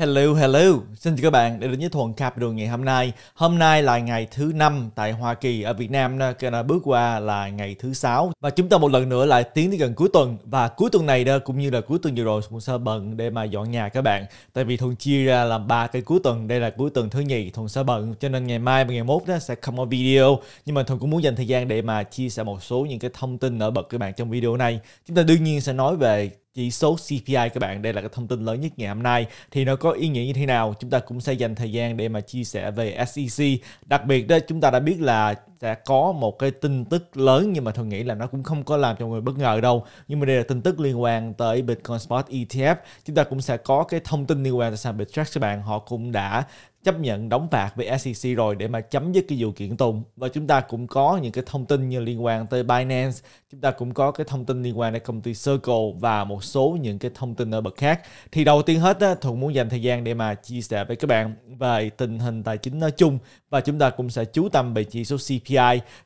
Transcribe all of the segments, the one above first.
Hello, hello. Xin chào các bạn đã đến với Thuần Capital ngày hôm nay. Hôm nay là ngày thứ năm tại Hoa Kỳ. Ở Việt Nam, đã bước qua là ngày thứ sáu Và chúng ta một lần nữa lại tiến tới gần cuối tuần. Và cuối tuần này đó cũng như là cuối tuần vừa rồi cũng sẽ bận để mà dọn nhà các bạn. Tại vì Thuần chia ra làm ba cái cuối tuần. Đây là cuối tuần thứ nhì Thuần sẽ bận. Cho nên ngày mai và ngày mốt đó sẽ không có video. Nhưng mà Thuần cũng muốn dành thời gian để mà chia sẻ một số những cái thông tin nổi bật các bạn trong video này. Chúng ta đương nhiên sẽ nói về chỉ số CPI các bạn. Đây là cái thông tin lớn nhất ngày hôm nay. Thì nó có ý nghĩa như thế nào? Chúng ta cũng sẽ dành thời gian để mà chia sẻ về SEC. Đặc biệt đó chúng ta đã biết là sẽ có một cái tin tức lớn nhưng mà tôi nghĩ là nó cũng không có làm cho người bất ngờ đâu nhưng mà đây là tin tức liên quan tới Bitcoin Spot ETF chúng ta cũng sẽ có cái thông tin liên quan tới sàn Bittrex các bạn họ cũng đã chấp nhận đóng phạt với SEC rồi để mà chấm dứt cái vụ kiện tụng và chúng ta cũng có những cái thông tin như liên quan tới Binance chúng ta cũng có cái thông tin liên quan đến công ty Circle và một số những cái thông tin ở bậc khác thì đầu tiên hết á, Thuận muốn dành thời gian để mà chia sẻ với các bạn về tình hình tài chính nói chung và chúng ta cũng sẽ chú tâm về chỉ số CPI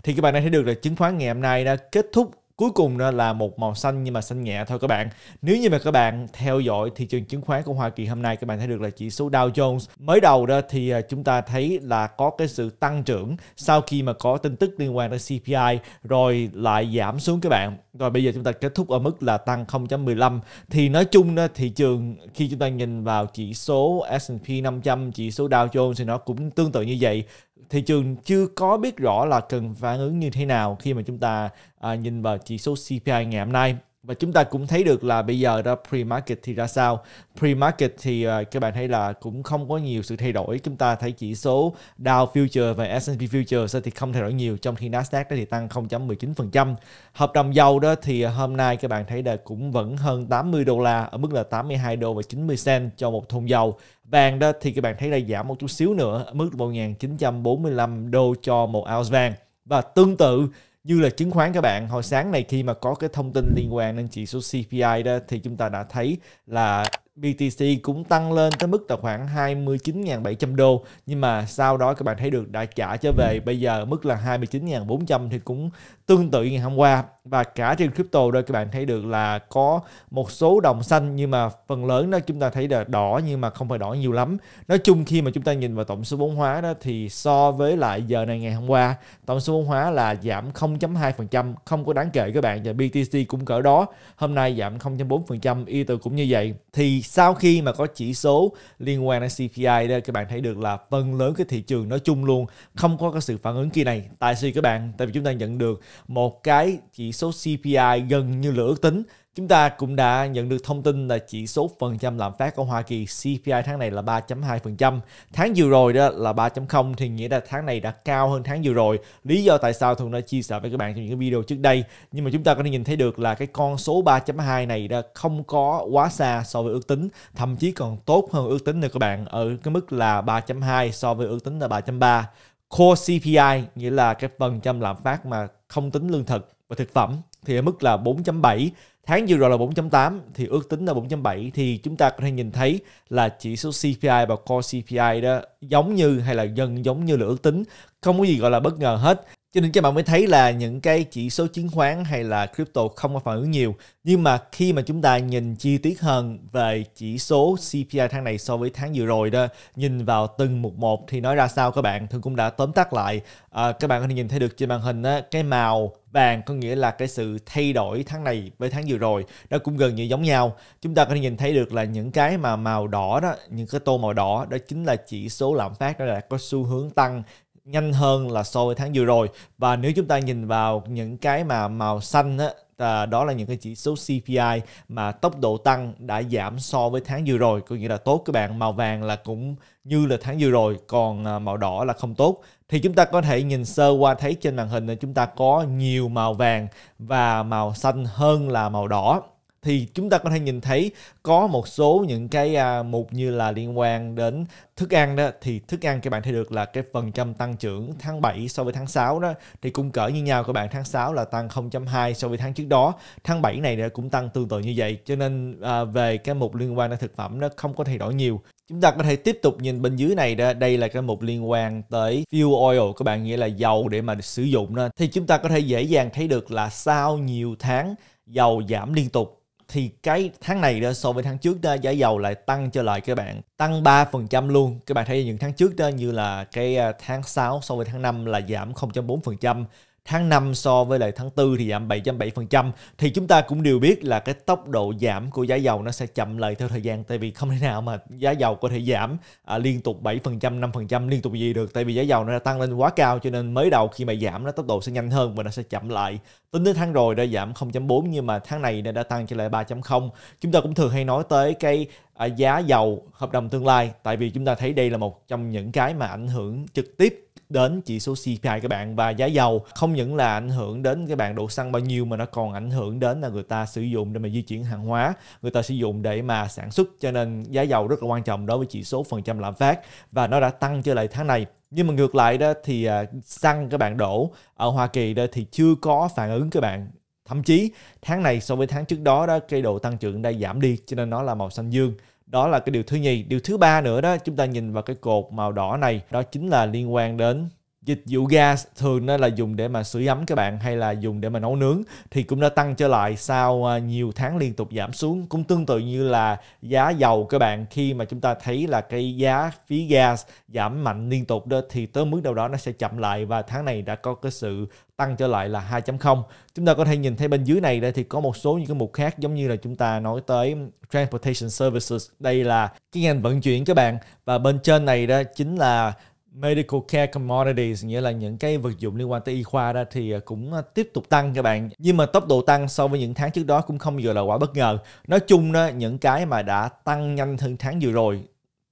thì các bạn đã thấy được là chứng khoán ngày hôm nay đã kết thúc cuối cùng là một màu xanh nhưng mà xanh nhẹ thôi các bạn nếu như mà các bạn theo dõi thị trường chứng khoán của Hoa Kỳ hôm nay các bạn thấy được là chỉ số Dow Jones mới đầu đó thì à, chúng ta thấy là có cái sự tăng trưởng sau khi mà có tin tức liên quan đến CPI rồi lại giảm xuống các bạn rồi bây giờ chúng ta kết thúc ở mức là tăng 0.15 thì nói chung đó, thị trường khi chúng ta nhìn vào chỉ số S&P 500 chỉ số Dow Jones thì nó cũng tương tự như vậy thị trường chưa có biết rõ là cần phản ứng như thế nào khi mà chúng ta à, nhìn vào chỉ số CPI ngày hôm nay và chúng ta cũng thấy được là bây giờ ra pre-market thì ra sao pre-market thì uh, các bạn thấy là cũng không có nhiều sự thay đổi chúng ta thấy chỉ số Dow Future và S&P Future thì không thay đổi nhiều trong khi Nasdaq đó thì tăng 0.19% hợp đồng dầu đó thì hôm nay các bạn thấy là cũng vẫn hơn 80 đô la ở mức là 82 đô và 90 cent cho một thùng dầu vàng đó thì các bạn thấy là giảm một chút xíu nữa ở mức 1.945 đô cho một ounce vàng và tương tự như là chứng khoán các bạn hồi sáng này khi mà có cái thông tin liên quan đến chỉ số CPI đó thì chúng ta đã thấy là BTC cũng tăng lên tới mức là khoảng 29.700 đô nhưng mà sau đó các bạn thấy được đã trả trở về bây giờ mức là 29.400 thì cũng tương tự như hôm qua và cả trên crypto đây các bạn thấy được là có một số đồng xanh nhưng mà phần lớn đó chúng ta thấy là đỏ nhưng mà không phải đỏ nhiều lắm nói chung khi mà chúng ta nhìn vào tổng số vốn hóa đó thì so với lại giờ này ngày hôm qua tổng số vốn hóa là giảm 0.2% không có đáng kể các bạn và BTC cũng cỡ đó hôm nay giảm 0.4% Ether cũng như vậy thì sau khi mà có chỉ số liên quan đến CPI đó các bạn thấy được là phần lớn cái thị trường nói chung luôn không có cái sự phản ứng kỳ này tại vì các bạn tại vì chúng ta nhận được một cái chỉ chỉ số CPI gần như là ước tính. Chúng ta cũng đã nhận được thông tin là chỉ số phần trăm lạm phát của Hoa Kỳ CPI tháng này là 3.2%. Tháng vừa rồi đó là 3.0 thì nghĩa là tháng này đã cao hơn tháng vừa rồi. Lý do tại sao Thuận đã chia sẻ với các bạn trong những video trước đây. Nhưng mà chúng ta có thể nhìn thấy được là cái con số 3.2 này đã không có quá xa so với ước tính. Thậm chí còn tốt hơn ước tính nữa các bạn ở cái mức là 3.2 so với ước tính là 3.3. Core CPI nghĩa là cái phần trăm lạm phát mà không tính lương thực và thực phẩm thì ở mức là 4.7 tháng vừa rồi là 4.8 thì ước tính là 4.7 thì chúng ta có thể nhìn thấy là chỉ số CPI và core CPI đó giống như hay là gần giống như là ước tính không có gì gọi là bất ngờ hết cho nên các bạn mới thấy là những cái chỉ số chứng khoán hay là crypto không có phản ứng nhiều nhưng mà khi mà chúng ta nhìn chi tiết hơn về chỉ số CPI tháng này so với tháng vừa rồi đó nhìn vào từng mục một thì nói ra sao các bạn thường cũng đã tóm tắt lại à, các bạn có thể nhìn thấy được trên màn hình á, cái màu vàng có nghĩa là cái sự thay đổi tháng này với tháng vừa rồi nó cũng gần như giống nhau chúng ta có thể nhìn thấy được là những cái mà màu đỏ đó những cái tô màu đỏ đó chính là chỉ số lạm phát nó là có xu hướng tăng nhanh hơn là so với tháng vừa rồi và nếu chúng ta nhìn vào những cái mà màu xanh á, à, đó là những cái chỉ số CPI mà tốc độ tăng đã giảm so với tháng vừa rồi có nghĩa là tốt các bạn màu vàng là cũng như là tháng vừa rồi còn à, màu đỏ là không tốt thì chúng ta có thể nhìn sơ qua thấy trên màn hình là chúng ta có nhiều màu vàng và màu xanh hơn là màu đỏ thì chúng ta có thể nhìn thấy có một số những cái à, mục như là liên quan đến thức ăn đó thì thức ăn các bạn thấy được là cái phần trăm tăng trưởng tháng 7 so với tháng 6 đó thì cũng cỡ như nhau các bạn tháng 6 là tăng 0.2 so với tháng trước đó tháng 7 này cũng tăng tương tự như vậy cho nên à, về cái mục liên quan đến thực phẩm nó không có thay đổi nhiều chúng ta có thể tiếp tục nhìn bên dưới này đó đây là cái mục liên quan tới fuel oil các bạn nghĩa là dầu để mà sử dụng đó thì chúng ta có thể dễ dàng thấy được là sau nhiều tháng dầu giảm liên tục thì cái tháng này đó, so với tháng trước đó, giá dầu lại tăng trở lại các bạn tăng 3% luôn các bạn thấy những tháng trước đó như là cái à, tháng 6 so với tháng 5 là giảm 0.4% tháng 5 so với lại tháng 4 thì giảm 7.7% thì chúng ta cũng đều biết là cái tốc độ giảm của giá dầu nó sẽ chậm lại theo thời gian tại vì không thể nào mà giá dầu có thể giảm à, liên tục 7%, 5% liên tục gì được tại vì giá dầu nó đã tăng lên quá cao cho nên mới đầu khi mà giảm nó tốc độ sẽ nhanh hơn và nó sẽ chậm lại. Tính đến tháng rồi đã giảm 0.4 nhưng mà tháng này đã, đã tăng trở lại 3.0. Chúng ta cũng thường hay nói tới cái à, giá dầu hợp đồng tương lai tại vì chúng ta thấy đây là một trong những cái mà ảnh hưởng trực tiếp đến chỉ số CPI các bạn và giá dầu không những là ảnh hưởng đến cái bạn đổ xăng bao nhiêu mà nó còn ảnh hưởng đến là người ta sử dụng để mà di chuyển hàng hóa, người ta sử dụng để mà sản xuất cho nên giá dầu rất là quan trọng đối với chỉ số phần trăm lạm phát và nó đã tăng trở lại tháng này nhưng mà ngược lại đó thì à, xăng các bạn đổ ở Hoa Kỳ đó thì chưa có phản ứng các bạn thậm chí tháng này so với tháng trước đó đó cây độ tăng trưởng đã giảm đi cho nên nó là màu xanh dương đó là cái điều thứ nhì điều thứ ba nữa đó chúng ta nhìn vào cái cột màu đỏ này đó chính là liên quan đến dịch vụ gas thường nó là dùng để mà sưởi ấm các bạn hay là dùng để mà nấu nướng thì cũng đã tăng trở lại sau à, nhiều tháng liên tục giảm xuống cũng tương tự như là giá dầu các bạn khi mà chúng ta thấy là cái giá phí gas giảm mạnh liên tục đó thì tới mức đâu đó nó sẽ chậm lại và tháng này đã có cái sự tăng trở lại là 2.0 chúng ta có thể nhìn thấy bên dưới này đây thì có một số những cái mục khác giống như là chúng ta nói tới transportation services đây là cái ngành vận chuyển các bạn và bên trên này đó chính là medical care commodities nghĩa là những cái vật dụng liên quan tới y khoa đó thì à, cũng à, tiếp tục tăng các bạn nhưng mà tốc độ tăng so với những tháng trước đó cũng không vừa là quá bất ngờ nói chung đó những cái mà đã tăng nhanh hơn tháng vừa rồi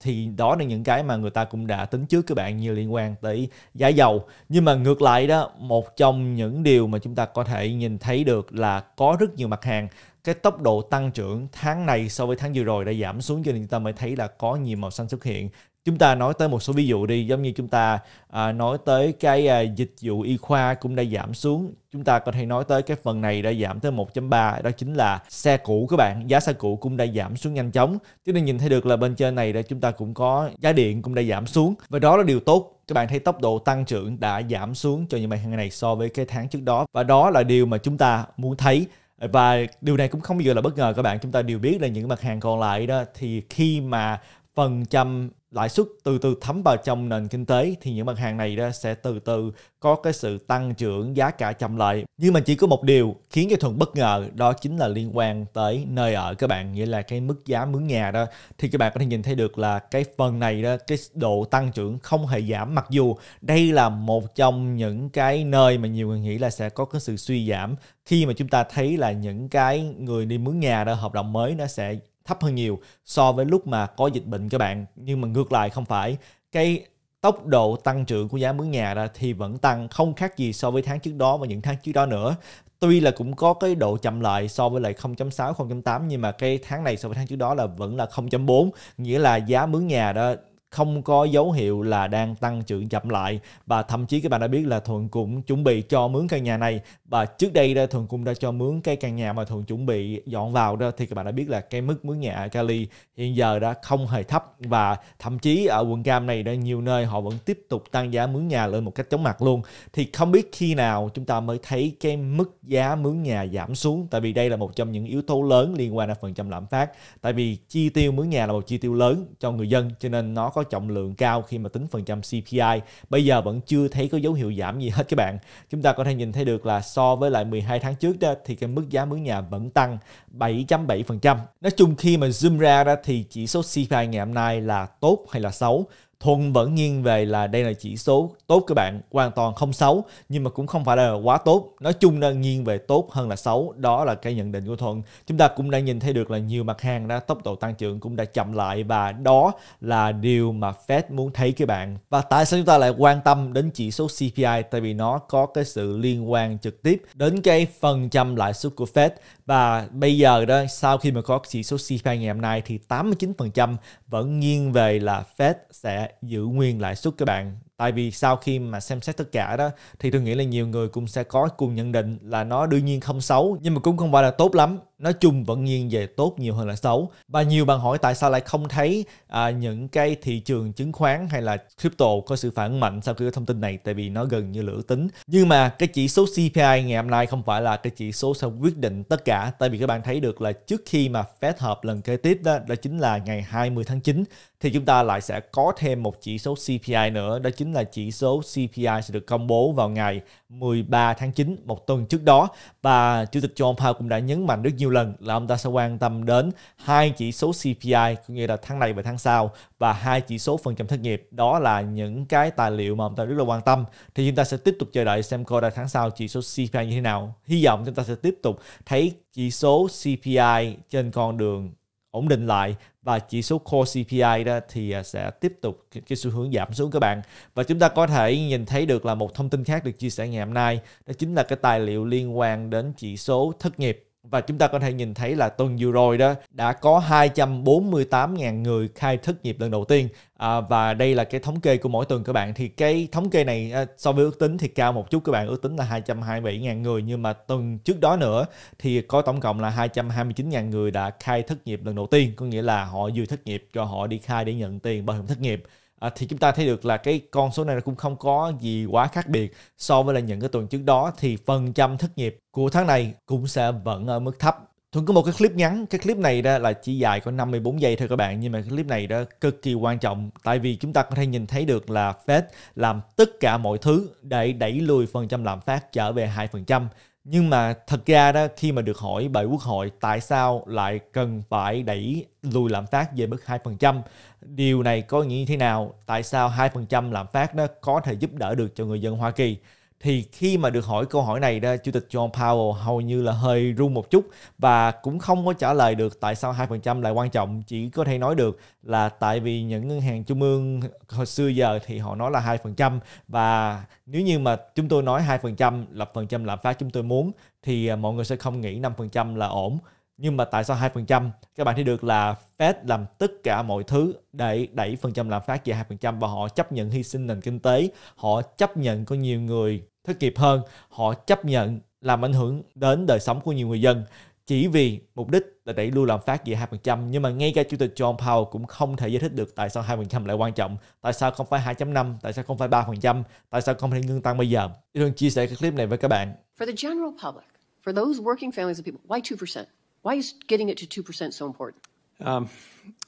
thì đó là những cái mà người ta cũng đã tính trước các bạn nhiều liên quan tới giá dầu nhưng mà ngược lại đó một trong những điều mà chúng ta có thể nhìn thấy được là có rất nhiều mặt hàng cái tốc độ tăng trưởng tháng này so với tháng vừa rồi đã giảm xuống cho nên chúng ta mới thấy là có nhiều màu xanh xuất hiện chúng ta nói tới một số ví dụ đi giống như chúng ta à, nói tới cái à, dịch vụ y khoa cũng đã giảm xuống chúng ta có thể nói tới cái phần này đã giảm tới 1.3 đó chính là xe cũ các bạn giá xe cũ cũng đã giảm xuống nhanh chóng chúng ta nhìn thấy được là bên trên này đã chúng ta cũng có giá điện cũng đã giảm xuống và đó là điều tốt các bạn thấy tốc độ tăng trưởng đã giảm xuống cho những mặt hàng này so với cái tháng trước đó và đó là điều mà chúng ta muốn thấy và điều này cũng không vừa là bất ngờ các bạn chúng ta đều biết là những mặt hàng còn lại đó thì khi mà phần trăm lãi suất từ từ thấm vào trong nền kinh tế thì những mặt hàng này đó sẽ từ từ có cái sự tăng trưởng giá cả chậm lại nhưng mà chỉ có một điều khiến cho thuận bất ngờ đó chính là liên quan tới nơi ở các bạn nghĩa là cái mức giá mướn nhà đó thì các bạn có thể nhìn thấy được là cái phần này đó cái độ tăng trưởng không hề giảm mặc dù đây là một trong những cái nơi mà nhiều người nghĩ là sẽ có cái sự suy giảm khi mà chúng ta thấy là những cái người đi mướn nhà đó hợp đồng mới nó sẽ thấp hơn nhiều so với lúc mà có dịch bệnh các bạn nhưng mà ngược lại không phải cái tốc độ tăng trưởng của giá mướn nhà ra thì vẫn tăng không khác gì so với tháng trước đó và những tháng trước đó nữa tuy là cũng có cái độ chậm lại so với lại 0.6 0.8 nhưng mà cái tháng này so với tháng trước đó là vẫn là 0.4 nghĩa là giá mướn nhà đó không có dấu hiệu là đang tăng trưởng chậm lại và thậm chí các bạn đã biết là thuận cũng chuẩn bị cho mướn căn nhà này và trước đây đó thuận cũng đã cho mướn cái căn nhà mà thuận chuẩn bị dọn vào đó thì các bạn đã biết là cái mức mướn nhà ở Cali hiện giờ đã không hề thấp và thậm chí ở quận cam này đã nhiều nơi họ vẫn tiếp tục tăng giá mướn nhà lên một cách chóng mặt luôn thì không biết khi nào chúng ta mới thấy cái mức giá mướn nhà giảm xuống tại vì đây là một trong những yếu tố lớn liên quan đến phần trăm lạm phát tại vì chi tiêu mướn nhà là một chi tiêu lớn cho người dân cho nên nó có có trọng lượng cao khi mà tính phần trăm CPI. Bây giờ vẫn chưa thấy có dấu hiệu giảm gì hết các bạn. Chúng ta có thể nhìn thấy được là so với lại 12 tháng trước đó thì cái mức giá mướn nhà vẫn tăng 7.7%. Nói chung khi mà zoom ra đó thì chỉ số CPI ngày hôm nay là tốt hay là xấu thuần vẫn nghiêng về là đây là chỉ số tốt các bạn, hoàn toàn không xấu nhưng mà cũng không phải là quá tốt. Nói chung là nghiêng về tốt hơn là xấu, đó là cái nhận định của thuần Chúng ta cũng đã nhìn thấy được là nhiều mặt hàng đã tốc độ tăng trưởng cũng đã chậm lại và đó là điều mà Fed muốn thấy các bạn. Và tại sao chúng ta lại quan tâm đến chỉ số CPI? Tại vì nó có cái sự liên quan trực tiếp đến cái phần trăm lãi suất của Fed và bây giờ đó sau khi mà có chỉ số CPI ngày hôm nay thì 89% vẫn nghiêng về là Fed sẽ giữ nguyên lãi suất các bạn tại vì sau khi mà xem xét tất cả đó thì tôi nghĩ là nhiều người cũng sẽ có cùng nhận định là nó đương nhiên không xấu nhưng mà cũng không phải là tốt lắm nói chung vẫn nghiêng về tốt nhiều hơn là xấu và nhiều bạn hỏi tại sao lại không thấy à, những cái thị trường chứng khoán hay là crypto có sự phản mạnh sau khi có thông tin này tại vì nó gần như lửa tính nhưng mà cái chỉ số CPI ngày hôm nay không phải là cái chỉ số sẽ quyết định tất cả tại vì các bạn thấy được là trước khi mà phép họp lần kế tiếp đó đó chính là ngày 20 tháng 9 thì chúng ta lại sẽ có thêm một chỉ số CPI nữa đó chính chính là chỉ số CPI sẽ được công bố vào ngày 13 tháng 9, một tuần trước đó. Và Chủ tịch John Powell cũng đã nhấn mạnh rất nhiều lần là ông ta sẽ quan tâm đến hai chỉ số CPI, có nghĩa là tháng này và tháng sau, và hai chỉ số phần trăm thất nghiệp. Đó là những cái tài liệu mà ông ta rất là quan tâm. Thì chúng ta sẽ tiếp tục chờ đợi xem coi là tháng sau chỉ số CPI như thế nào. Hy vọng chúng ta sẽ tiếp tục thấy chỉ số CPI trên con đường ổn định lại và chỉ số Core CPI đó thì à, sẽ tiếp tục cái xu hướng giảm xuống các bạn và chúng ta có thể nhìn thấy được là một thông tin khác được chia sẻ ngày hôm nay đó chính là cái tài liệu liên quan đến chỉ số thất nghiệp và chúng ta có thể nhìn thấy là tuần vừa rồi đó đã có 248.000 người khai thất nghiệp lần đầu tiên à, và đây là cái thống kê của mỗi tuần các bạn thì cái thống kê này à, so với ước tính thì cao một chút các bạn ước tính là 227.000 người nhưng mà tuần trước đó nữa thì có tổng cộng là 229.000 người đã khai thất nghiệp lần đầu tiên có nghĩa là họ vừa thất nghiệp cho họ đi khai để nhận tiền bảo hiểm thất nghiệp à, thì chúng ta thấy được là cái con số này cũng không có gì quá khác biệt so với là những cái tuần trước đó thì phần trăm thất nghiệp của tháng này cũng sẽ vẫn ở mức thấp Thuận có một cái clip ngắn, cái clip này đó là chỉ dài có 54 giây thôi các bạn Nhưng mà cái clip này đó cực kỳ quan trọng Tại vì chúng ta có thể nhìn thấy được là Fed làm tất cả mọi thứ để đẩy lùi phần trăm lạm phát trở về 2% nhưng mà thật ra đó khi mà được hỏi bởi quốc hội tại sao lại cần phải đẩy lùi lạm phát về mức 2% điều này có nghĩa như thế nào, tại sao 2% lạm phát đó có thể giúp đỡ được cho người dân Hoa Kỳ. Thì khi mà được hỏi câu hỏi này đó, Chủ tịch John Powell hầu như là hơi run một chút và cũng không có trả lời được tại sao 2% lại quan trọng. Chỉ có thể nói được là tại vì những ngân hàng trung ương hồi xưa giờ thì họ nói là 2% và nếu như mà chúng tôi nói 2% là phần trăm lạm phát chúng tôi muốn thì à, mọi người sẽ không nghĩ 5% là ổn nhưng mà tại sao 2%? Các bạn thấy được là Fed làm tất cả mọi thứ để đẩy phần trăm lạm phát về 2% và họ chấp nhận hy sinh nền kinh tế, họ chấp nhận có nhiều người thất nghiệp hơn, họ chấp nhận làm ảnh hưởng đến đời sống của nhiều người dân chỉ vì mục đích là đẩy lưu lạm phát về 2%. Nhưng mà ngay cả Chủ tịch John Powell cũng không thể giải thích được tại sao 2% lại quan trọng, tại sao không phải 2.5, tại sao không phải 3%, tại sao không thể ngưng tăng bây giờ. Tôi chia sẻ cái clip này với các bạn. For the general public, for those working families and people, why 2%? Why is getting it to 2% so important? Um,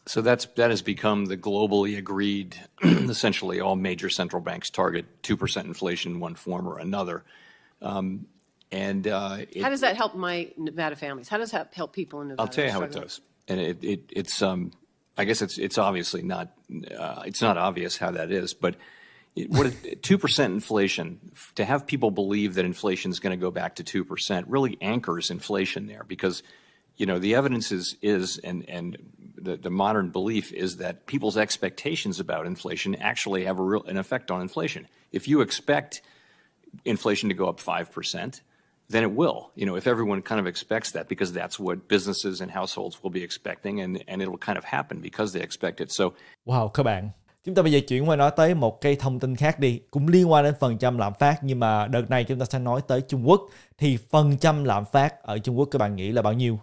so that's that has become the globally agreed, essentially all major central banks target two percent inflation in one form or another. Um, and uh, it, how does that help my Nevada families? How does that help people in Nevada? I'll tell you how it does. And it, it, it's um, I guess it's it's obviously not uh, it's not obvious how that is, but it, what two percent inflation to have people believe that inflation is going to go back to two percent really anchors inflation there because you know, the evidence is, is and, and the, the modern belief is that people's expectations about inflation actually have a real, an effect on inflation. If you expect inflation to go up 5%, then it will. You know, if everyone kind of expects that because that's what businesses and households will be expecting and, and it'll kind of happen because they expect it. So Wow, các bạn. Chúng ta bây giờ chuyển qua nói tới một cái thông tin khác đi, cũng liên quan đến phần trăm lạm phát nhưng mà đợt này chúng ta sẽ nói tới Trung Quốc thì phần trăm lạm phát ở Trung Quốc các bạn nghĩ là bao nhiêu?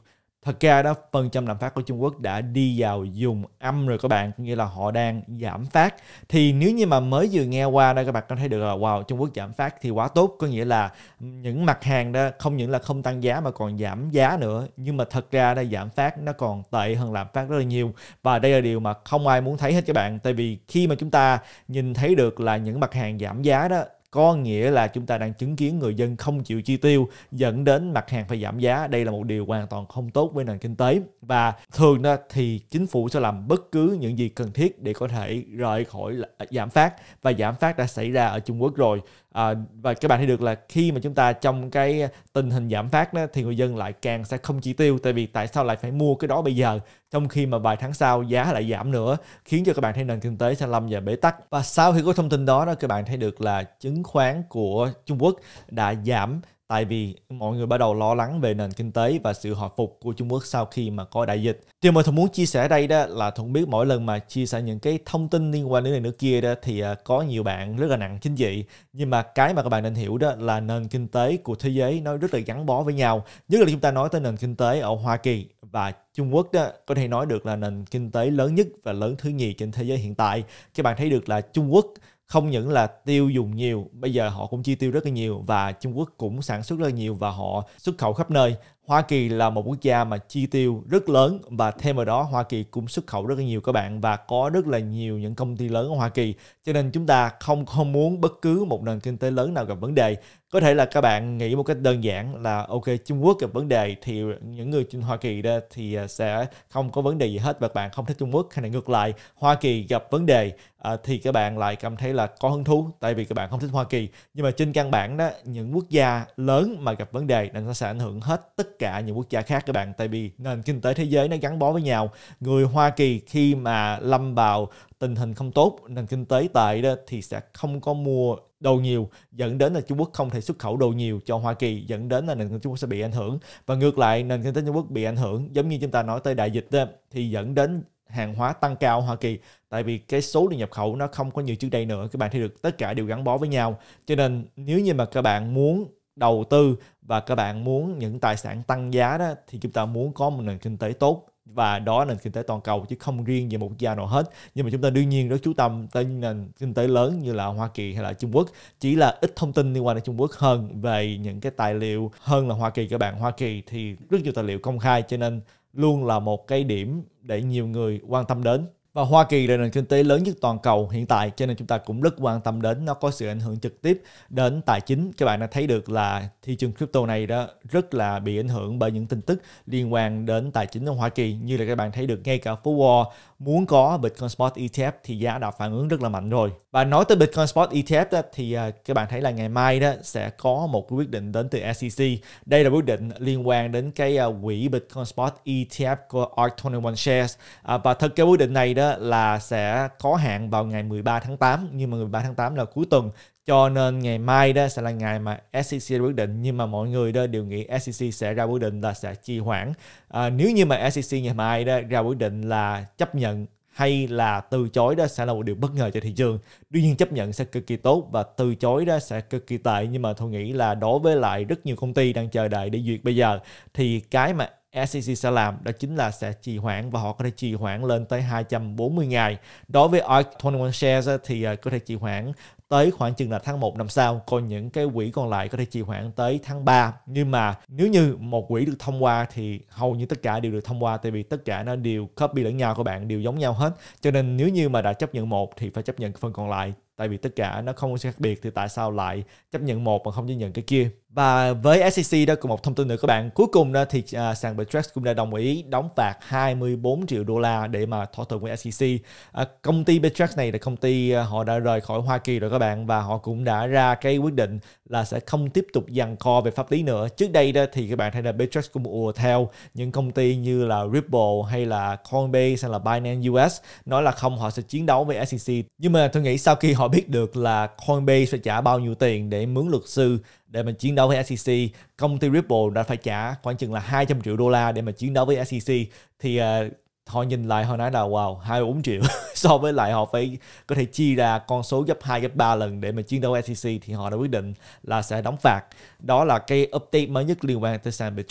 thật ra đó phần trăm lạm phát của Trung Quốc đã đi vào dùng âm rồi các bạn có nghĩa là họ đang giảm phát thì nếu như mà mới vừa nghe qua đây các bạn có thấy được là wow Trung Quốc giảm phát thì quá tốt có nghĩa là những mặt hàng đó không những là không tăng giá mà còn giảm giá nữa nhưng mà thật ra đây giảm phát nó còn tệ hơn lạm phát rất là nhiều và đây là điều mà không ai muốn thấy hết các bạn tại vì khi mà chúng ta nhìn thấy được là những mặt hàng giảm giá đó có nghĩa là chúng ta đang chứng kiến người dân không chịu chi tiêu dẫn đến mặt hàng phải giảm giá đây là một điều hoàn toàn không tốt với nền kinh tế và thường đó thì chính phủ sẽ làm bất cứ những gì cần thiết để có thể rời khỏi giảm phát và giảm phát đã xảy ra ở Trung Quốc rồi à, và các bạn thấy được là khi mà chúng ta trong cái tình hình giảm phát đó, thì người dân lại càng sẽ không chi tiêu tại vì tại sao lại phải mua cái đó bây giờ trong khi mà vài tháng sau giá lại giảm nữa khiến cho các bạn thấy nền kinh tế sẽ lâm vào bế tắc và sau khi có thông tin đó đó các bạn thấy được là chứng khoán của Trung Quốc đã giảm tại vì mọi người bắt đầu lo lắng về nền kinh tế và sự hồi phục của Trung Quốc sau khi mà có đại dịch. Điều mà Thuận muốn chia sẻ đây đó là Thuận biết mỗi lần mà chia sẻ những cái thông tin liên quan đến này nữa kia đó thì à, có nhiều bạn rất là nặng chính trị. Nhưng mà cái mà các bạn nên hiểu đó là nền kinh tế của thế giới nó rất là gắn bó với nhau. Nhất là chúng ta nói tới nền kinh tế ở Hoa Kỳ và Trung Quốc đó có thể nói được là nền kinh tế lớn nhất và lớn thứ nhì trên thế giới hiện tại. Các bạn thấy được là Trung Quốc không những là tiêu dùng nhiều bây giờ họ cũng chi tiêu rất là nhiều và Trung Quốc cũng sản xuất rất là nhiều và họ xuất khẩu khắp nơi Hoa Kỳ là một quốc gia mà chi tiêu rất lớn và thêm vào đó Hoa Kỳ cũng xuất khẩu rất là nhiều các bạn và có rất là nhiều những công ty lớn ở Hoa Kỳ cho nên chúng ta không không muốn bất cứ một nền kinh tế lớn nào gặp vấn đề có thể là các bạn nghĩ một cách đơn giản là ok Trung Quốc gặp vấn đề thì những người trên Hoa Kỳ đó thì à, sẽ không có vấn đề gì hết và bạn không thích Trung Quốc hay là ngược lại Hoa Kỳ gặp vấn đề à, thì các bạn lại cảm thấy là có hứng thú tại vì các bạn không thích Hoa Kỳ nhưng mà trên căn bản đó những quốc gia lớn mà gặp vấn đề là nó sẽ ảnh hưởng hết tất cả những quốc gia khác các bạn tại vì nền kinh tế thế giới nó gắn bó với nhau người Hoa Kỳ khi mà lâm vào tình hình không tốt nền kinh tế tệ đó thì sẽ không có mua đồ nhiều dẫn đến là Trung Quốc không thể xuất khẩu đồ nhiều cho Hoa Kỳ dẫn đến là nền kinh tế Trung Quốc sẽ bị ảnh hưởng và ngược lại nền kinh tế Trung Quốc bị ảnh hưởng giống như chúng ta nói tới đại dịch đó, thì dẫn đến hàng hóa tăng cao Hoa Kỳ tại vì cái số lượng nhập khẩu nó không có nhiều trước đây nữa các bạn thấy được tất cả đều gắn bó với nhau cho nên nếu như mà các bạn muốn đầu tư và các bạn muốn những tài sản tăng giá đó thì chúng ta muốn có một nền kinh tế tốt và đó là nền kinh tế toàn cầu chứ không riêng về một quốc gia nào hết nhưng mà chúng ta đương nhiên rất chú tâm tới nền kinh tế lớn như là Hoa Kỳ hay là Trung Quốc chỉ là ít thông tin liên quan đến Trung Quốc hơn về những cái tài liệu hơn là Hoa Kỳ các bạn Hoa Kỳ thì rất nhiều tài liệu công khai cho nên luôn là một cái điểm để nhiều người quan tâm đến và Hoa Kỳ là nền kinh tế lớn nhất toàn cầu hiện tại cho nên chúng ta cũng rất quan tâm đến nó có sự ảnh hưởng trực tiếp đến tài chính các bạn đã thấy được là thị trường crypto này đó rất là bị ảnh hưởng bởi những tin tức liên quan đến tài chính ở Hoa Kỳ như là các bạn thấy được ngay cả phú Wall muốn có Bitcoin Spot ETF thì giá đã phản ứng rất là mạnh rồi. Và nói tới Bitcoin Spot ETF đó, thì à, các bạn thấy là ngày mai đó sẽ có một quyết định đến từ SEC. Đây là quyết định liên quan đến cái à, quỹ Bitcoin Spot ETF của ARK21 Shares. À, và thực cái quyết định này đó là sẽ có hạn vào ngày 13 tháng 8 nhưng mà 13 tháng 8 là cuối tuần cho nên ngày mai đó sẽ là ngày mà SEC quyết định nhưng mà mọi người đó đều nghĩ SEC sẽ ra quyết định là sẽ trì hoãn à, nếu như mà SEC ngày mai đó ra quyết định là chấp nhận hay là từ chối đó sẽ là một điều bất ngờ cho thị trường. Tuy nhiên chấp nhận sẽ cực kỳ tốt và từ chối đó sẽ cực kỳ tệ nhưng mà tôi nghĩ là đối với lại rất nhiều công ty đang chờ đợi để duyệt bây giờ thì cái mà SEC sẽ làm đó chính là sẽ trì hoãn và họ có thể trì hoãn lên tới 240 ngày. Đối với ARK 21 Shares thì à, có thể trì hoãn tới khoảng chừng là tháng 1 năm sau còn những cái quỹ còn lại có thể trì hoãn tới tháng 3 nhưng mà nếu như một quỹ được thông qua thì hầu như tất cả đều được thông qua tại vì tất cả nó đều copy lẫn nhau các bạn đều giống nhau hết cho nên nếu như mà đã chấp nhận một thì phải chấp nhận phần còn lại tại vì tất cả nó không khác biệt thì tại sao lại chấp nhận một mà không chấp nhận cái kia và với SEC đó cùng một thông tin nữa các bạn. Cuối cùng đó thì uh, sàn Bitrex cũng đã đồng ý đóng phạt 24 triệu đô la để mà thỏa thuận với SEC. Uh, à, công ty Bitrex này là công ty uh, họ đã rời khỏi Hoa Kỳ rồi các bạn và họ cũng đã ra cái quyết định là sẽ không tiếp tục giằng co về pháp lý nữa. Trước đây đó thì các bạn thấy là Bitrex cũng ùa theo những công ty như là Ripple hay là Coinbase hay là Binance US nói là không họ sẽ chiến đấu với SEC. Nhưng mà tôi nghĩ sau khi họ biết được là Coinbase sẽ trả bao nhiêu tiền để mướn luật sư để mà chiến đấu với SEC công ty Ripple đã phải trả khoảng chừng là 200 triệu đô la để mà chiến đấu với SEC thì uh, ờ, họ nhìn lại họ nói là wow 24 triệu so với lại họ phải có thể chi ra con số gấp 2 gấp 3 lần để mà chiến đấu SEC thì họ đã quyết định là sẽ đóng phạt đó là cái update mới nhất liên quan tới Sandbox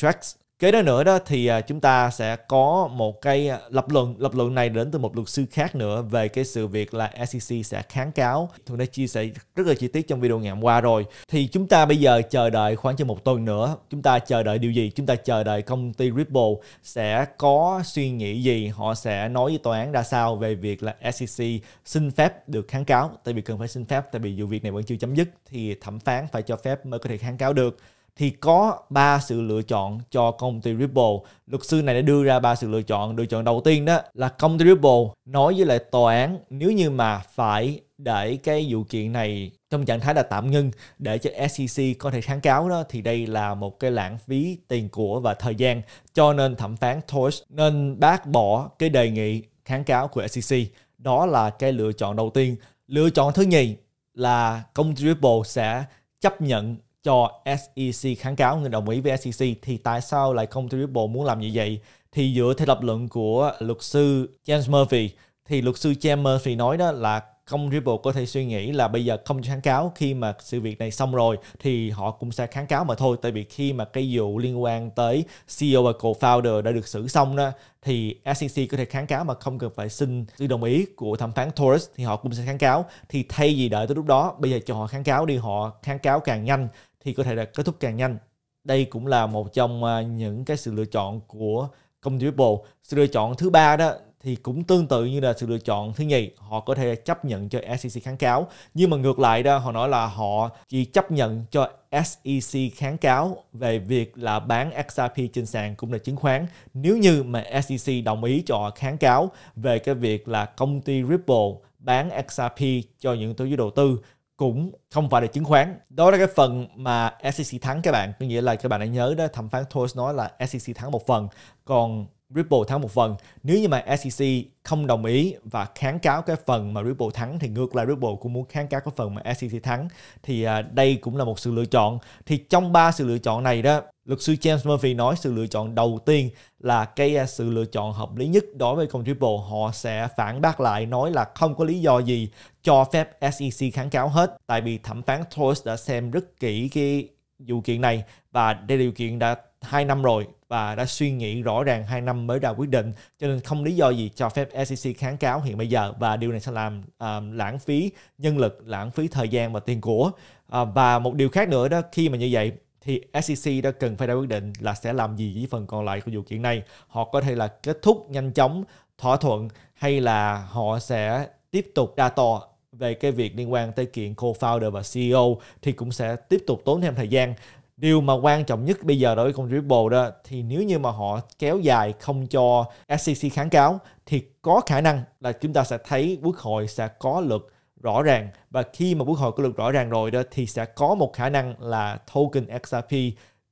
Kế đó nữa đó thì à, chúng ta sẽ có một cái à, lập luận, lập luận này đến từ một luật sư khác nữa về cái sự việc là SEC sẽ kháng cáo. tôi đã chia sẻ rất là chi tiết trong video ngày hôm qua rồi. Thì chúng ta bây giờ chờ đợi khoảng chừng một tuần nữa, chúng ta chờ đợi điều gì? Chúng ta chờ đợi công ty Ripple sẽ có suy nghĩ gì, họ sẽ nói với tòa án ra sao về việc là SEC xin phép được kháng cáo, tại vì cần phải xin phép tại vì vụ việc này vẫn chưa chấm dứt thì thẩm phán phải cho phép mới có thể kháng cáo được thì có ba sự lựa chọn cho công ty Ripple. Luật sư này đã đưa ra ba sự lựa chọn. Lựa chọn đầu tiên đó là công ty Ripple nói với lại tòa án nếu như mà phải để cái vụ kiện này trong trạng thái là tạm ngưng để cho SEC có thể kháng cáo đó thì đây là một cái lãng phí tiền của và thời gian cho nên thẩm phán Torres nên bác bỏ cái đề nghị kháng cáo của SEC. Đó là cái lựa chọn đầu tiên. Lựa chọn thứ nhì là công ty Ripple sẽ chấp nhận cho SEC kháng cáo người đồng ý với SEC thì tại sao lại không ty Ripple muốn làm như vậy thì dựa theo lập luận của luật sư James Murphy thì luật sư James Murphy nói đó là công Ripple có thể suy nghĩ là bây giờ không kháng cáo khi mà sự việc này xong rồi thì họ cũng sẽ kháng cáo mà thôi tại vì khi mà cái vụ liên quan tới CEO và co-founder đã được xử xong đó thì SEC có thể kháng cáo mà không cần phải xin sự đồng ý của thẩm phán Torres thì họ cũng sẽ kháng cáo thì thay vì đợi tới lúc đó bây giờ cho họ kháng cáo đi họ kháng cáo càng nhanh thì có thể là kết thúc càng nhanh đây cũng là một trong à, những cái sự lựa chọn của công ty Apple sự lựa chọn thứ ba đó thì cũng tương tự như là sự lựa chọn thứ nhì họ có thể chấp nhận cho SEC kháng cáo nhưng mà ngược lại đó họ nói là họ chỉ chấp nhận cho SEC kháng cáo về việc là bán XRP trên sàn cũng là chứng khoán nếu như mà SEC đồng ý cho kháng cáo về cái việc là công ty Ripple bán XRP cho những tổ chức đầu tư cũng không phải là chứng khoán. Đó là cái phần mà SEC thắng các bạn. Có nghĩa là các bạn đã nhớ đó, thẩm phán Thomas nói là SEC thắng một phần, còn Ripple thắng một phần. Nếu như mà SEC không đồng ý và kháng cáo cái phần mà Ripple thắng thì ngược lại Ripple cũng muốn kháng cáo cái phần mà SEC thắng. Thì à, đây cũng là một sự lựa chọn. Thì trong ba sự lựa chọn này đó, luật sư James Murphy nói sự lựa chọn đầu tiên là cái à, sự lựa chọn hợp lý nhất đối với công Ripple. Họ sẽ phản bác lại nói là không có lý do gì cho phép SEC kháng cáo hết. Tại vì thẩm phán Thomas đã xem rất kỹ cái vụ kiện này và đây là vụ kiện đã 2 năm rồi và đã suy nghĩ rõ ràng 2 năm mới ra quyết định cho nên không lý do gì cho phép SEC kháng cáo hiện bây giờ và điều này sẽ làm um, lãng phí nhân lực lãng phí thời gian và tiền của à, và một điều khác nữa đó khi mà như vậy thì SEC đã cần phải ra quyết định là sẽ làm gì với phần còn lại của vụ kiện này họ có thể là kết thúc nhanh chóng thỏa thuận hay là họ sẽ tiếp tục đa to về cái việc liên quan tới kiện co-founder và CEO thì cũng sẽ tiếp tục tốn thêm thời gian điều mà quan trọng nhất bây giờ đối với công Ripple đó thì nếu như mà họ kéo dài không cho SEC kháng cáo thì có khả năng là chúng ta sẽ thấy quốc hội sẽ có luật rõ ràng và khi mà quốc hội có luật rõ ràng rồi đó thì sẽ có một khả năng là token XRP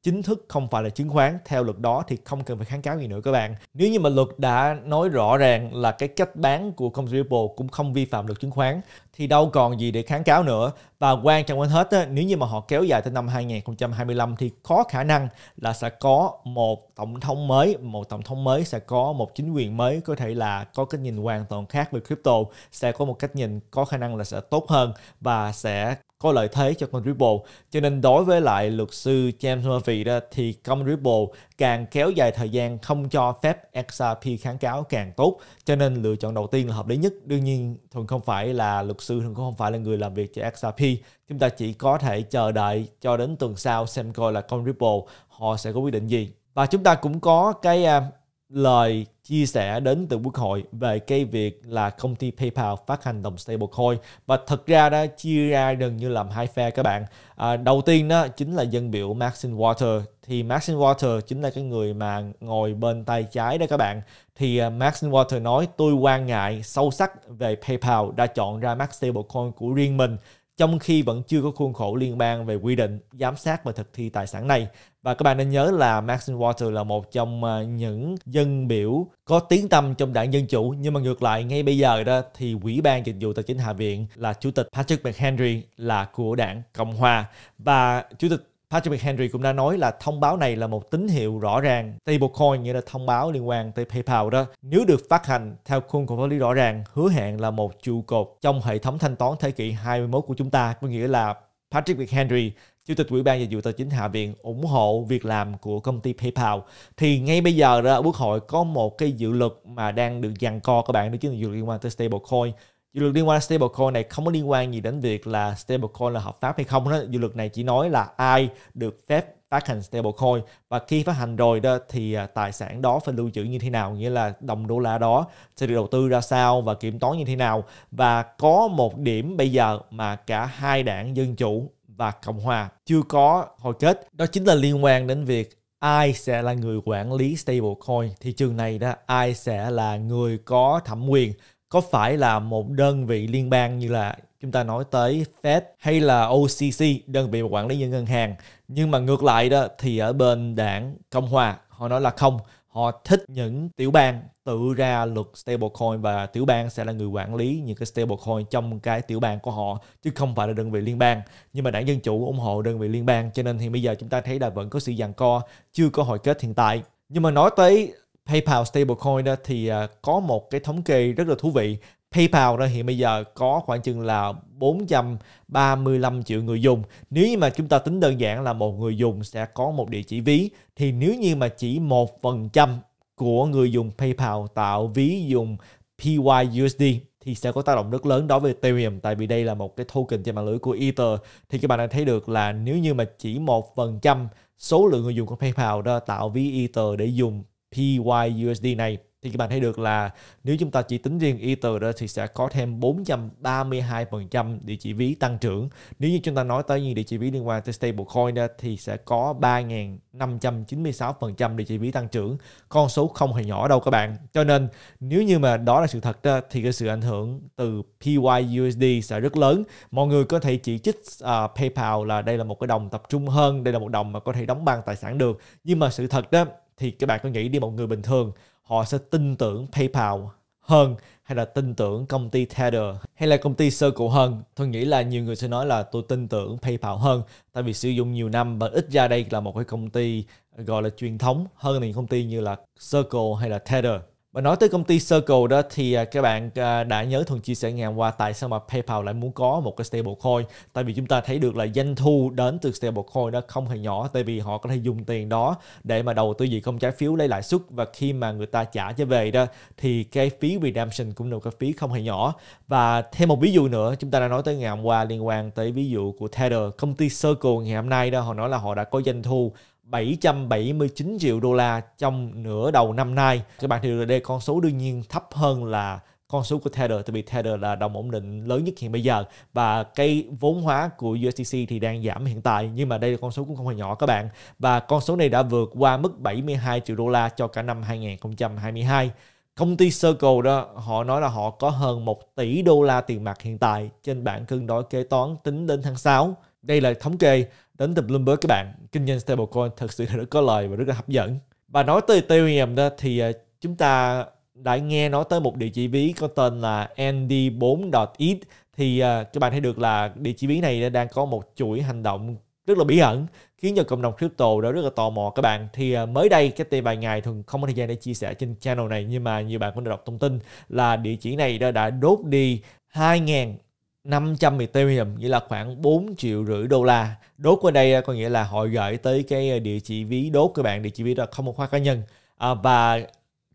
chính thức không phải là chứng khoán theo luật đó thì không cần phải kháng cáo gì nữa các bạn nếu như mà luật đã nói rõ ràng là cái cách bán của công ty Ripple cũng không vi phạm luật chứng khoán thì đâu còn gì để kháng cáo nữa và quan trọng hơn hết nếu như mà họ kéo dài tới năm 2025 thì có khả năng là sẽ có một tổng thống mới một tổng thống mới sẽ có một chính quyền mới có thể là có cái nhìn hoàn toàn khác về crypto sẽ có một cách nhìn có khả năng là sẽ tốt hơn và sẽ có lợi thế cho con Ripple, Cho nên đối với lại luật sư James Murphy đó thì con Ripple càng kéo dài thời gian không cho phép XRP kháng cáo càng tốt. Cho nên lựa chọn đầu tiên là hợp lý nhất. Đương nhiên thường không phải là luật sư thường không phải là người làm việc cho XRP. Chúng ta chỉ có thể chờ đợi cho đến tuần sau xem coi là con Ripple họ sẽ có quyết định gì. Và chúng ta cũng có cái uh, lời chia sẻ đến từ quốc hội về cái việc là công ty PayPal phát hành đồng stablecoin và thật ra đó chia ra gần như làm hai phe các bạn à, đầu tiên đó chính là dân biểu Maxine Water thì Maxine Water chính là cái người mà ngồi bên tay trái đó các bạn thì à, Maxine Water nói tôi quan ngại sâu sắc về PayPal đã chọn ra Max Stablecoin của riêng mình trong khi vẫn chưa có khuôn khổ liên bang về quy định, giám sát và thực thi tài sản này. Và các bạn nên nhớ là Maxine Waters là một trong à, những dân biểu có tiếng tăm trong đảng Dân Chủ nhưng mà ngược lại ngay bây giờ đó thì Ủy ban Dịch vụ Tài chính Hạ viện là Chủ tịch Patrick McHenry là của đảng Cộng Hòa và Chủ tịch Patrick Henry cũng đã nói là thông báo này là một tín hiệu rõ ràng. Stablecoin nghĩa là thông báo liên quan tới PayPal đó. Nếu được phát hành theo khuôn khổ pháp lý rõ ràng, hứa hẹn là một trụ cột trong hệ thống thanh toán thế kỷ 21 của chúng ta, có nghĩa là Patrick Henry Chủ tịch Ủy ban Dịch vụ Tài chính Hạ viện ủng hộ việc làm của công ty PayPal thì ngay bây giờ đó, Quốc hội có một cái dự luật mà đang được giằng co các bạn đó chính là dự luật liên quan tới stablecoin dự luật liên quan stablecoin này không có liên quan gì đến việc là stablecoin là hợp pháp hay không đó dự luật này chỉ nói là ai được phép phát hành stablecoin và khi phát hành rồi đó thì à, tài sản đó phải lưu trữ như thế nào nghĩa là đồng đô la đó sẽ được đầu tư ra sao và kiểm toán như thế nào và có một điểm bây giờ mà cả hai đảng dân chủ và cộng hòa chưa có hồi kết đó chính là liên quan đến việc ai sẽ là người quản lý stablecoin thị trường này đó ai sẽ là người có thẩm quyền có phải là một đơn vị liên bang như là chúng ta nói tới Fed hay là OCC, đơn vị quản lý những ngân hàng. Nhưng mà ngược lại đó thì ở bên đảng Cộng Hòa họ nói là không, họ thích những tiểu bang tự ra luật stablecoin và tiểu bang sẽ là người quản lý những cái stablecoin trong cái tiểu bang của họ chứ không phải là đơn vị liên bang nhưng mà đảng dân chủ ủng hộ đơn vị liên bang cho nên thì bây giờ chúng ta thấy là vẫn có sự giằng co chưa có hồi kết hiện tại nhưng mà nói tới PayPal stablecoin đó thì à, có một cái thống kê rất là thú vị. PayPal đó hiện bây giờ có khoảng chừng là 435 triệu người dùng. Nếu như mà chúng ta tính đơn giản là một người dùng sẽ có một địa chỉ ví thì nếu như mà chỉ 1% của người dùng PayPal tạo ví dùng PYUSD thì sẽ có tác động rất lớn đối với Ethereum tại vì đây là một cái token trên mạng lưới của Ether thì các bạn đã thấy được là nếu như mà chỉ 1% số lượng người dùng của PayPal đó tạo ví Ether để dùng PYUSD này thì các bạn thấy được là nếu chúng ta chỉ tính riêng Ether đó thì sẽ có thêm 432% địa chỉ ví tăng trưởng. Nếu như chúng ta nói tới những địa chỉ ví liên quan tới stablecoin đó thì sẽ có 3.596% địa chỉ ví tăng trưởng. Con số không hề nhỏ đâu các bạn. Cho nên nếu như mà đó là sự thật đó thì cái sự ảnh hưởng từ PYUSD sẽ rất lớn. Mọi người có thể chỉ trích uh, PayPal là đây là một cái đồng tập trung hơn, đây là một đồng mà có thể đóng băng tài sản được. Nhưng mà sự thật đó thì các bạn có nghĩ đi một người bình thường họ sẽ tin tưởng PayPal hơn hay là tin tưởng công ty Tether hay là công ty Circle hơn. Tôi nghĩ là nhiều người sẽ nói là tôi tin tưởng PayPal hơn tại vì sử dụng nhiều năm và ít ra đây là một cái công ty gọi là truyền thống hơn những công ty như là Circle hay là Tether và nói tới công ty Circle đó thì à, các bạn à, đã nhớ thường chia sẻ ngày hôm qua tại sao mà PayPal lại muốn có một cái stablecoin tại vì chúng ta thấy được là doanh thu đến từ stablecoin đó không hề nhỏ tại vì họ có thể dùng tiền đó để mà đầu tư gì không trái phiếu lấy lãi suất và khi mà người ta trả trở về đó thì cái phí redemption cũng là một cái phí không hề nhỏ và thêm một ví dụ nữa chúng ta đã nói tới ngày hôm qua liên quan tới ví dụ của Tether công ty Circle ngày hôm nay đó họ nói là họ đã có doanh thu 779 triệu đô la trong nửa đầu năm nay. Các bạn thì đây con số đương nhiên thấp hơn là con số của Tether tại vì Tether là đồng ổn định lớn nhất hiện bây giờ và cái vốn hóa của USDC thì đang giảm hiện tại nhưng mà đây là con số cũng không hề nhỏ các bạn và con số này đã vượt qua mức 72 triệu đô la cho cả năm 2022 công ty Circle đó họ nói là họ có hơn 1 tỷ đô la tiền mặt hiện tại trên bảng cân đối kế toán tính đến tháng 6 đây là thống kê đến từ Bloomberg các bạn kinh doanh stablecoin thật sự là rất có lời và rất là hấp dẫn và nói tới Ethereum đó thì à, chúng ta đã nghe nói tới một địa chỉ ví có tên là nd4.it thì à, các bạn thấy được là địa chỉ ví này đang có một chuỗi hành động rất là bí ẩn khiến cho cộng đồng crypto đó rất là tò mò các bạn thì à, mới đây cách đây vài ngày thường không có thời gian để chia sẻ trên channel này nhưng mà nhiều bạn cũng đã đọc thông tin là địa chỉ này đã, đốt đi 2 500 Ethereum nghĩa là khoảng 4 triệu rưỡi đô la. Đốt qua đây à, có nghĩa là họ gửi tới cái à, địa chỉ ví đốt các bạn, địa chỉ ví là không một khoa cá nhân. À, và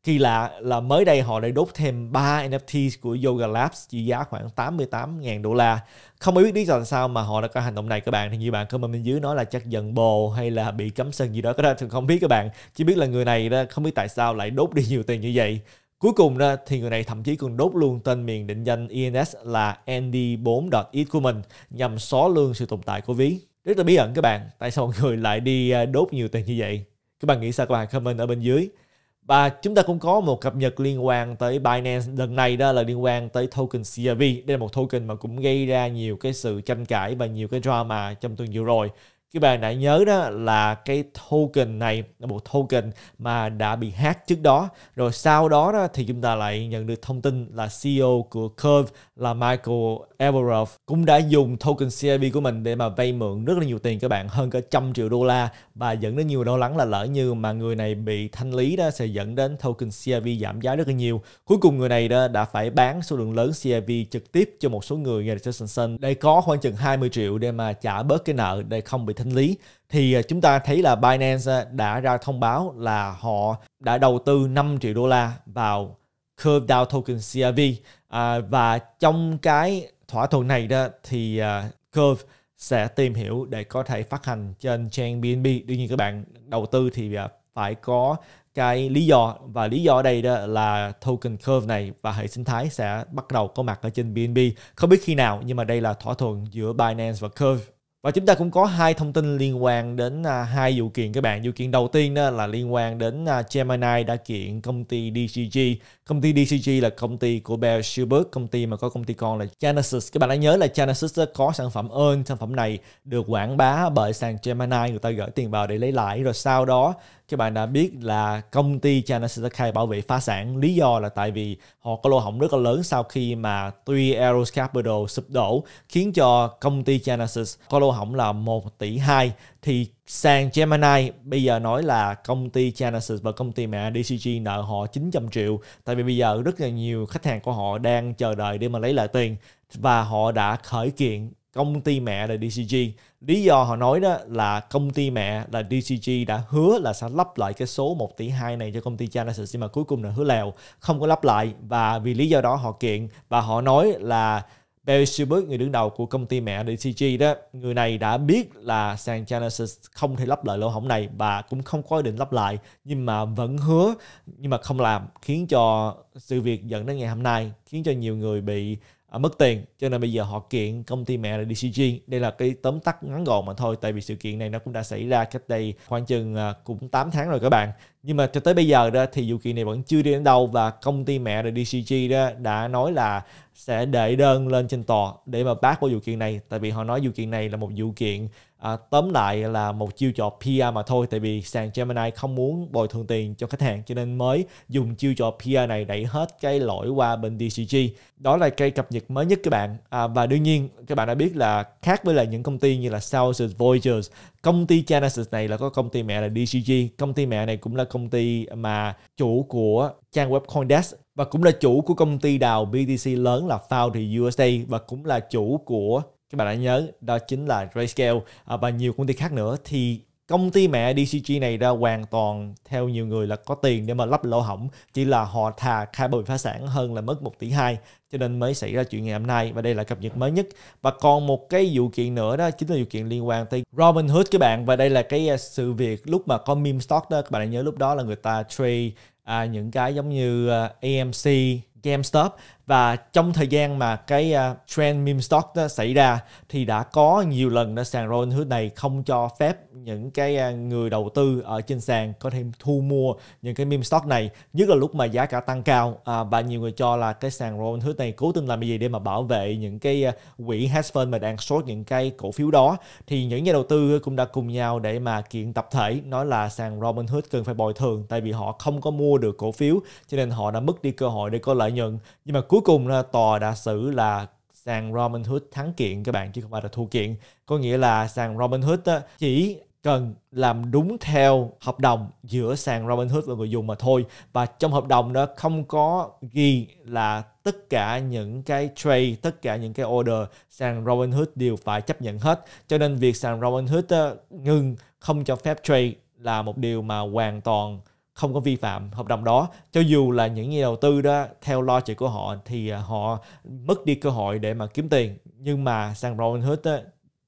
kỳ lạ là mới đây họ đã đốt thêm 3 NFT của Yoga Labs trị giá khoảng 88.000 đô la. Không biết lý do làm sao mà họ đã có hành động này các bạn thì nhiều bạn comment bên dưới nói là chắc giận bồ hay là bị cấm sân gì đó cái đó thì không biết các bạn. Chỉ biết là người này đó không biết tại sao lại đốt đi nhiều tiền như vậy. Cuối cùng đó thì người này thậm chí còn đốt luôn tên miền định danh INS là nd4.it của mình nhằm xóa luôn sự tồn tại của ví. Rất là bí ẩn các bạn, tại sao mọi người lại đi à, đốt nhiều tiền như vậy? Các bạn nghĩ sao các bạn comment ở bên dưới. Và chúng ta cũng có một cập nhật liên quan tới Binance lần này đó là liên quan tới token CRV. Đây là một token mà cũng gây ra nhiều cái sự tranh cãi và nhiều cái drama trong tuần vừa rồi các bạn đã nhớ đó là cái token này là một token mà đã bị hack trước đó rồi sau đó, đó thì chúng ta lại nhận được thông tin là CEO của Curve là Michael Everoff cũng đã dùng token CIP của mình để mà vay mượn rất là nhiều tiền các bạn hơn cả trăm triệu đô la và dẫn đến nhiều lo lắng là lỡ như mà người này bị thanh lý đó sẽ dẫn đến token CIP giảm giá rất là nhiều. Cuối cùng người này đó đã phải bán số lượng lớn CIP trực tiếp cho một số người như Johnson để có khoảng chừng 20 triệu để mà trả bớt cái nợ để không bị thanh lý thì à, chúng ta thấy là Binance à, đã ra thông báo là họ đã đầu tư 5 triệu đô la vào Curve DAO token CRV À, và trong cái thỏa thuận này đó thì à, Curve sẽ tìm hiểu để có thể phát hành trên trang BNB. Đương nhiên các bạn đầu tư thì à, phải có cái lý do và lý do ở đây đó là token curve này và hệ sinh thái sẽ bắt đầu có mặt ở trên BNB không biết khi nào nhưng mà đây là thỏa thuận giữa Binance và curve và chúng ta cũng có hai thông tin liên quan đến à, hai vụ kiện các bạn vụ kiện đầu tiên đó là liên quan đến à, Gemini đã kiện công ty DCG Công ty DCG là công ty của Bear Steelberg, công ty mà có công ty con là Genesis. Các bạn đã nhớ là Genesis có sản phẩm ơn sản phẩm này được quảng bá bởi sàn Gemini, người ta gửi tiền vào để lấy lãi. Rồi sau đó các bạn đã biết là công ty Genesis khai bảo vệ phá sản. Lý do là tại vì họ có lỗ hổng rất là lớn sau khi mà tuy Aeros Capital sụp đổ khiến cho công ty Genesis có lỗ hổng là 1 tỷ 2 thì sàn Gemini bây giờ nói là công ty Genesis và công ty mẹ DCG nợ họ 900 triệu tại vì bây giờ rất là nhiều khách hàng của họ đang chờ đợi để mà lấy lại tiền và họ đã khởi kiện công ty mẹ là DCG lý do họ nói đó là công ty mẹ là DCG đã hứa là sẽ lắp lại cái số 1 tỷ 2 này cho công ty Genesis nhưng mà cuối cùng là hứa lèo không có lắp lại và vì lý do đó họ kiện và họ nói là Barry Silbert, người đứng đầu của công ty mẹ DCG đó, người này đã biết là sàn Genesis không thể lắp lại lỗ hổng này và cũng không có ý định lắp lại nhưng mà vẫn hứa nhưng mà không làm khiến cho sự việc dẫn đến ngày hôm nay khiến cho nhiều người bị à, mất tiền cho nên bây giờ họ kiện công ty mẹ là DCG đây là cái tóm tắt ngắn gọn mà thôi tại vì sự kiện này nó cũng đã xảy ra cách đây khoảng chừng à, cũng 8 tháng rồi các bạn nhưng mà cho tới bây giờ đó thì vụ kiện này vẫn chưa đi đến đâu và công ty mẹ là DCG đó đã nói là sẽ đệ đơn lên trên tòa để mà bác của vụ kiện này tại vì họ nói vụ kiện này là một vụ kiện À, tóm lại là một chiêu trò PR mà thôi tại vì sàn Gemini không muốn bồi thường tiền cho khách hàng cho nên mới dùng chiêu trò PR này đẩy hết cái lỗi qua bên DCG. Đó là cây cập nhật mới nhất các bạn. À, và đương nhiên các bạn đã biết là khác với là những công ty như là Southern Voyagers, công ty Genesis này là có công ty mẹ là DCG, công ty mẹ này cũng là công ty mà chủ của trang web CoinDesk và cũng là chủ của công ty đào BTC lớn là Foundry USA và cũng là chủ của các bạn đã nhớ đó chính là Grayscale à, và nhiều công ty khác nữa thì công ty mẹ DCG này ra hoàn toàn theo nhiều người là có tiền để mà lắp lỗ hỏng chỉ là họ thà khai bồi phá sản hơn là mất 1 tỷ 2 cho nên mới xảy ra chuyện ngày hôm nay và đây là cập nhật mới nhất và còn một cái vụ kiện nữa đó chính là vụ kiện liên quan tới Robin Hood các bạn và đây là cái à, sự việc lúc mà có meme stock đó các bạn đã nhớ lúc đó là người ta trade à, những cái giống như à, AMC GameStop và trong thời gian mà cái uh, trend meme stock đó xảy ra thì đã có nhiều lần đó sàn Robinhood thứ này không cho phép những cái uh, người đầu tư ở trên sàn có thể thu mua những cái meme stock này nhất là lúc mà giá cả tăng cao uh, và nhiều người cho là cái sàn Robinhood thứ này cố tình làm gì để mà bảo vệ những cái uh, quỹ hedge fund mà đang short những cái cổ phiếu đó thì những nhà đầu tư cũng đã cùng nhau để mà kiện tập thể nói là sàn Robinhood cần phải bồi thường tại vì họ không có mua được cổ phiếu cho nên họ đã mất đi cơ hội để có lợi nhuận nhưng mà cuối cùng là tòa đã xử là sàn Robinhood thắng kiện các bạn chứ không phải là thua kiện có nghĩa là sàn Robinhood chỉ cần làm đúng theo hợp đồng giữa sàn Robinhood và người dùng mà thôi và trong hợp đồng đó không có ghi là tất cả những cái trade tất cả những cái order sàn Robinhood đều phải chấp nhận hết cho nên việc sàn Robinhood ngừng không cho phép trade là một điều mà hoàn toàn không có vi phạm hợp đồng đó cho dù là những nhà đầu tư đó theo lo logic của họ thì à, họ mất đi cơ hội để mà kiếm tiền nhưng mà sàn Robinhood đó,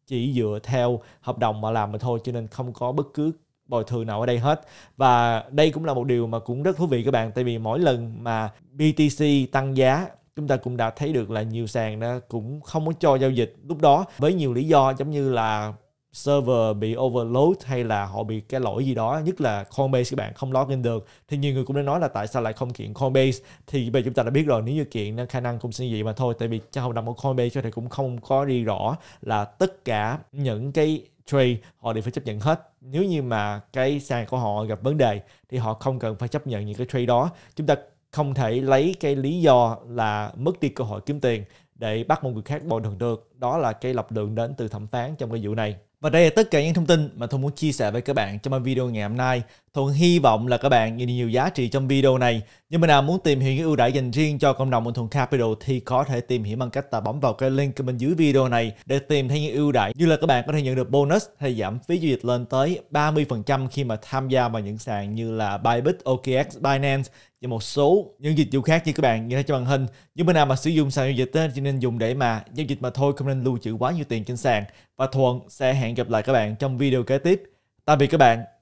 chỉ dựa theo hợp đồng mà làm mà thôi cho nên không có bất cứ bồi thường nào ở đây hết và đây cũng là một điều mà cũng rất thú vị các bạn tại vì mỗi lần mà BTC tăng giá chúng ta cũng đã thấy được là nhiều sàn đó cũng không muốn cho giao dịch lúc đó với nhiều lý do giống như là server bị overload hay là họ bị cái lỗi gì đó nhất là Coinbase các bạn không login được thì nhiều người cũng đã nói là tại sao lại không kiện Coinbase thì bây giờ chúng ta đã biết rồi nếu như kiện khả năng cũng sẽ vậy mà thôi tại vì trong hợp đồng của Coinbase cho thì cũng không có đi rõ là tất cả những cái trade họ đều phải chấp nhận hết nếu như mà cái sàn của họ gặp vấn đề thì họ không cần phải chấp nhận những cái trade đó chúng ta không thể lấy cái lý do là mất đi cơ hội kiếm tiền để bắt một người khác bồi thường được đó là cái lập luận đến từ thẩm phán trong cái vụ này và đây là tất cả những thông tin mà tôi muốn chia sẻ với các bạn trong video ngày hôm nay. Thuận hy vọng là các bạn nhìn nhiều giá trị trong video này. Nhưng mà nào muốn tìm hiểu những ưu đãi dành riêng cho cộng đồng của Thuận Capital thì có thể tìm hiểu bằng cách ta bấm vào cái link bên dưới video này để tìm thấy những ưu đãi như là các bạn có thể nhận được bonus hay giảm phí giao dịch lên tới 30% khi mà tham gia vào những sàn như là Bybit, OKX, Binance và một số những dịch vụ khác như các bạn nhìn thấy trên màn hình. Nhưng mà nào mà sử dụng sàn giao dịch thì nên dùng để mà giao dịch mà thôi không nên lưu trữ quá nhiều tiền trên sàn. Và Thuận sẽ hẹn gặp lại các bạn trong video kế tiếp. Tạm biệt các bạn.